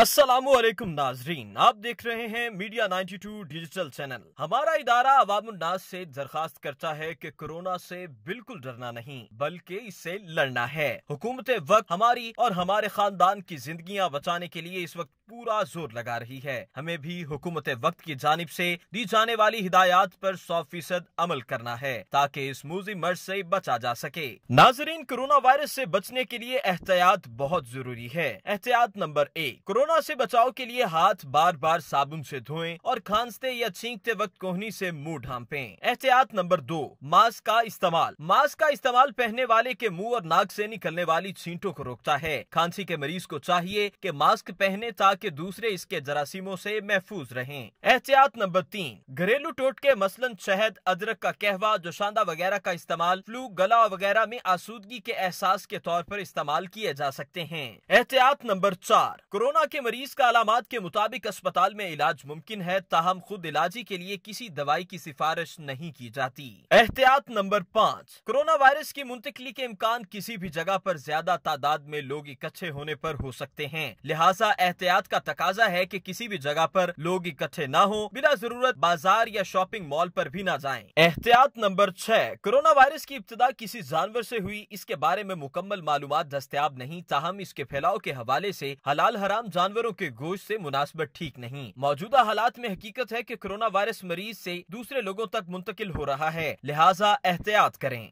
السلام علیکم ناظرین آپ دیکھ رہے ہیں media ninety two digital channel ہمارا ادارہ عوام الناس سے درخواست کرتا ہے کہ کرونا سے بالکل ڈرنا نہیں بلکہ اس سے لڑنا ہے حکومت وقت ہماری اور ہمارے خاندان کی زندگیاں بچانے کے لیے اس وقت پورا زور لگا رہی ہے ہمیں بھی حکومت وقت کی جانب سے دی جانے والی ہدایات پر سو فیصد عمل کرنا ہے تاکہ اس موزی مرض سے بچا جا سکے ناظرین کرونا وائرس سے بچنے کے لیے احتیاط بہت ضروری ہے احتیاط نمبر ایک کرونا سے بچاؤ کے لیے ہاتھ بار بار صابن سے دھویں اور کھانستے یا چھینکتے وقت کوہنی سے منہ ڈھانپیں احتیاط نمبر دو ماسک کا استعمال ماسک کا استعمال پہننے والے کے منہ اور ناک سے نکلنے والی چھینٹوں کو روکتا ہے کھانسی کے مریض کو چاہیے کہ ماسک پہنے تاکہ تاکہ دوسرے اس کے جراثیموں سے محفوظ رہیں احتیاط نمبر تین گھریلو ٹوٹ کے مثلا شہد ادرک کا کہوا جوشاندہ وغیرہ کا استعمال فلو گلا وغیرہ میں آسودگی کے احساس کے طور پر استعمال کیے جا سکتے ہیں احتیاط نمبر چار کورونا کے مریض کا علامات کے مطابق اسپتال میں علاج ممکن ہے تاہم خود علاجی کے لیے کسی دوائی کی سفارش نہیں کی جاتی احتیاط نمبر پانچ کورونا وائرس کی منتقلی کے امکان کسی بھی جگہ پر زیادہ تعداد میں لوگ اکٹھے ہونے پر ہو سکتے ہیں لہٰذا احتیاط کا تقاضا ہے کہ کسی بھی جگہ پر لوگ اکٹھے نہ ہوں بلا ضرورت بازار یا شاپنگ مال پر بھی نہ جائیں احتیاط نمبر چھ کرونا وائرس کی ابتدا کسی جانور سے ہوئی اس کے بارے میں مکمل معلومات دستیاب نہیں تاہم اس کے پھیلاؤ کے حوالے سے حلال حرام جانوروں کے گوشت سے مناسبت ٹھیک نہیں موجودہ حالات میں حقیقت ہے کہ کرونا وائرس مریض سے دوسرے لوگوں تک منتقل ہو رہا ہے لہٰذا احتیاط کریں